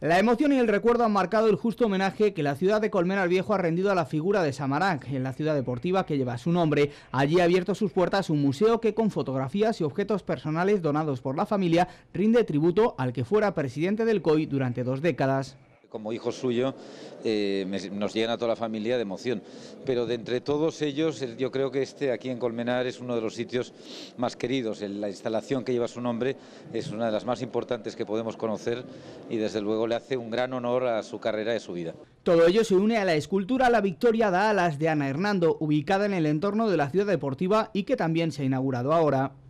La emoción y el recuerdo han marcado el justo homenaje que la ciudad de Colmenar Viejo ha rendido a la figura de Samarang. en la ciudad deportiva que lleva su nombre. Allí ha abierto sus puertas un museo que con fotografías y objetos personales donados por la familia rinde tributo al que fuera presidente del COI durante dos décadas como hijo suyo, eh, nos llena toda la familia de emoción. Pero de entre todos ellos, yo creo que este aquí en Colmenar es uno de los sitios más queridos. La instalación que lleva su nombre es una de las más importantes que podemos conocer y desde luego le hace un gran honor a su carrera y a su vida. Todo ello se une a la escultura La Victoria da Alas de Ana Hernando, ubicada en el entorno de la ciudad deportiva y que también se ha inaugurado ahora.